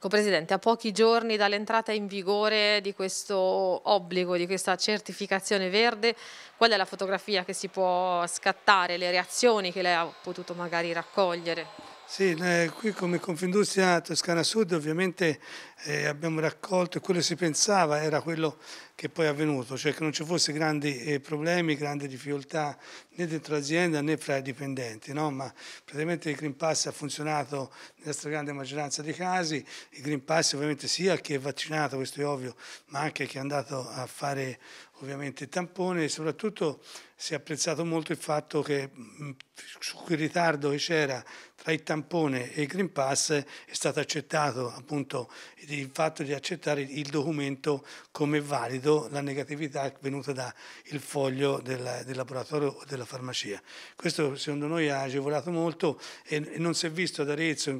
Ecco, Presidente, a pochi giorni dall'entrata in vigore di questo obbligo, di questa certificazione verde, qual è la fotografia che si può scattare, le reazioni che lei ha potuto magari raccogliere? Sì, eh, qui come Confindustria Toscana Sud ovviamente eh, abbiamo raccolto, quello che si pensava era quello che poi è avvenuto, cioè che non ci fossero grandi eh, problemi, grandi difficoltà né dentro l'azienda né fra i dipendenti, no? ma praticamente il Green Pass ha funzionato nella stragrande maggioranza dei casi, il Green Pass ovviamente sia chi è vaccinato, questo è ovvio, ma anche chi è andato a fare ovviamente il tampone e soprattutto si è apprezzato molto il fatto che mm, su quel ritardo che c'era tra il tampone e il Green Pass è stato accettato appunto il fatto di accettare il documento come valido la negatività venuta dal foglio del, del laboratorio o della farmacia. Questo secondo noi ha agevolato molto e, non si è visto ad Arezzo,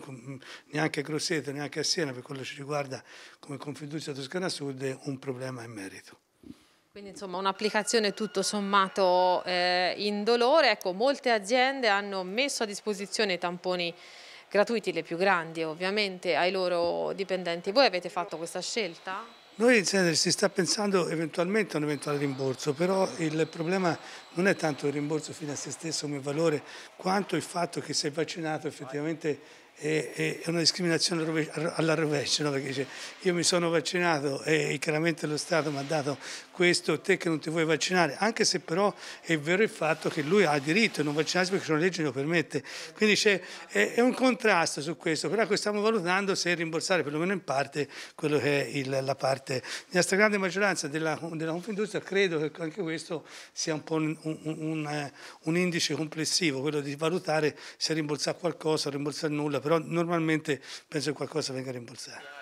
neanche a Grosseto, neanche a Siena per quello che ci riguarda come Confiduzia Toscana Sud un problema in merito. Quindi insomma un'applicazione tutto sommato eh, dolore, ecco molte aziende hanno messo a disposizione i tamponi gratuiti, le più grandi ovviamente, ai loro dipendenti. Voi avete fatto questa scelta? Noi in genere si sta pensando eventualmente a un eventuale rimborso, però il problema non è tanto il rimborso fino a se stesso come valore, quanto il fatto che sei vaccinato effettivamente è una discriminazione alla rovescia, no? perché dice io mi sono vaccinato e chiaramente lo Stato mi ha dato questo, te che non ti vuoi vaccinare, anche se però è vero il fatto che lui ha diritto a non vaccinarsi perché la legge lo permette. Quindi è, è, un contrasto su questo, però ecco, stiamo valutando se rimborsare perlomeno in parte quello che è il, la parte. Nella stragrande maggioranza della, della Confindustria credo che anche questo sia un po' un, un, un, un eh, indice complessivo, quello di valutare se rimborsare qualcosa o rimborsare nulla però normalmente penso che qualcosa venga rimborsato.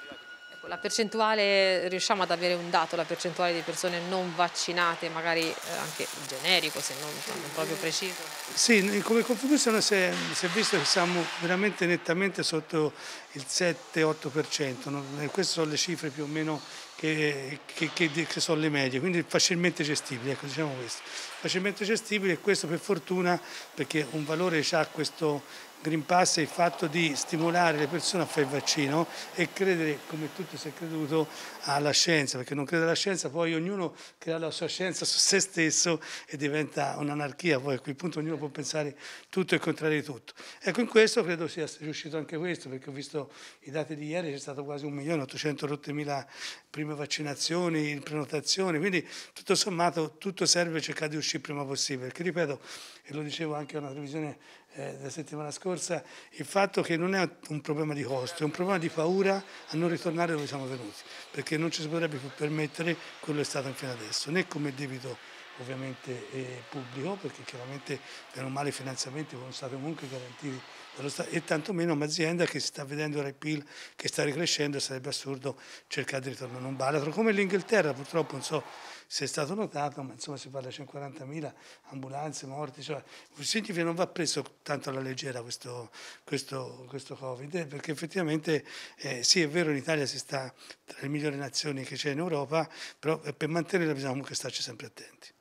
Ecco, la percentuale, riusciamo ad avere un dato, la percentuale di persone non vaccinate, magari eh, anche generico se non, non proprio preciso? Sì, come confusione si è, si è visto che siamo veramente nettamente sotto il 7-8%, queste sono le cifre più o meno che, che, che, che, sono le medie, quindi facilmente gestibili, ecco, diciamo questo. Facilmente gestibili e questo per fortuna perché un valore ha questo Green Pass è il fatto di stimolare le persone a fare il vaccino e credere, come tutti si è creduto, alla scienza, perché non crede alla scienza, poi ognuno crea la sua scienza su se stesso e diventa un'anarchia, poi a quel punto ognuno può pensare tutto e il contrario di tutto. Ecco, in questo credo sia riuscito anche questo, perché ho visto i dati di ieri, c'è stato quasi 1.808.000 prime vaccinazioni, prenotazioni, quindi tutto sommato tutto serve cercare di uscire prima possibile, perché ripeto, e lo dicevo anche a una televisione eh, la settimana scorsa, il fatto che non è un problema di costo, è un problema di paura a non ritornare dove siamo venuti, perché non ci si potrebbe più permettere quello che è stato fino adesso, né come debito ovviamente eh, pubblico, perché chiaramente per un male i finanziamenti sono stati comunque garantiti dallo Stato, e tantomeno un'azienda che si sta vedendo il PIL che sta ricrescendo, sarebbe assurdo cercare di ritornare a un baratro, come l'Inghilterra purtroppo, non so se è stato notato, ma insomma si parla di 140.000 ambulanze, morti, cioè, significa che non va preso tanto alla leggera questo, questo, questo Covid, eh, perché effettivamente eh, sì è vero in Italia si sta tra le migliori nazioni che c'è in Europa, però eh, per mantenerla bisogna comunque starci sempre attenti.